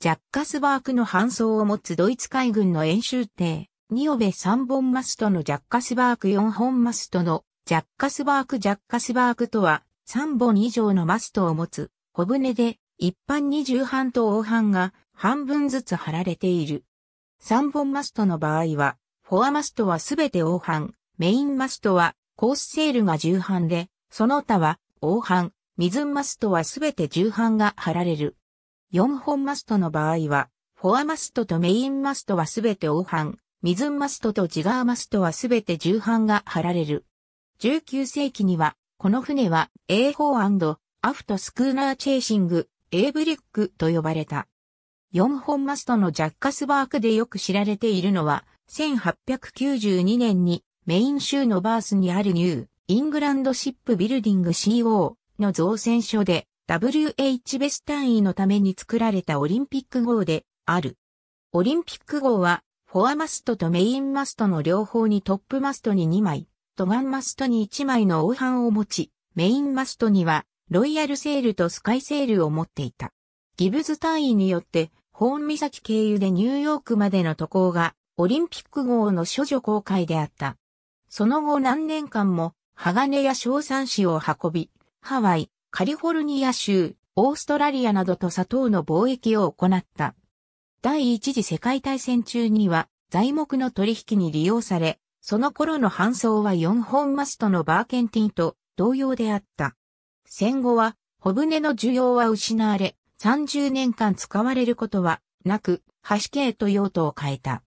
ジャッカスバークの搬送を持つドイツ海軍の演習艇、ニオベ3本マストのジャッカスバーク4本マストのジャッカスバークジャッカスバークとは3本以上のマストを持つ小舟で一般に重半と黄班が半分ずつ貼られている。3本マストの場合は、フォアマストはすべて黄班、メインマストはコースセールが重版で、その他は黄班、水マストはすべて重版が貼られる。4本マストの場合は、フォアマストとメインマストはすべて横半、ミズンマストとジガーマストはすべて重半が貼られる。19世紀には、この船は A4& アフトスクーナーチェイシング、A ブリックと呼ばれた。4本マストのジャッカスバークでよく知られているのは、1892年にメイン州のバースにあるニュー、イングランドシップビルディング CO の造船所で WH ベス単位のために作られたオリンピック号である。オリンピック号は、フォアマストとメインマストの両方にトップマストに2枚、トガンマストに1枚の王帆を持ち、メインマストには、ロイヤルセールとスカイセールを持っていた。ギブズ単位によって、ホーン岬経由でニューヨークまでの渡航が、オリンピック号の諸女公開であった。その後何年間も、鋼や小産紙を運び、ハワイ、カリフォルニア州、オーストラリアなどと砂糖の貿易を行った。第一次世界大戦中には材木の取引に利用され、その頃の搬送は4本マストのバーケンティンと同様であった。戦後は、小舟の需要は失われ、30年間使われることはなく、橋系と用途を変えた。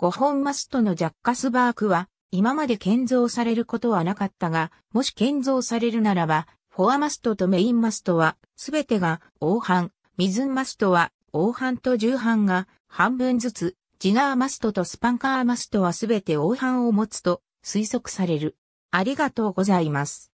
5本マストのジャッカスバークは、今まで建造されることはなかったが、もし建造されるならば、フォアマストとメインマストは、すべてが黄斑、ミズンマストは黄斑と重斑が半分ずつ、ジナーマストとスパンカーマストはすべて黄斑を持つと推測される。ありがとうございます。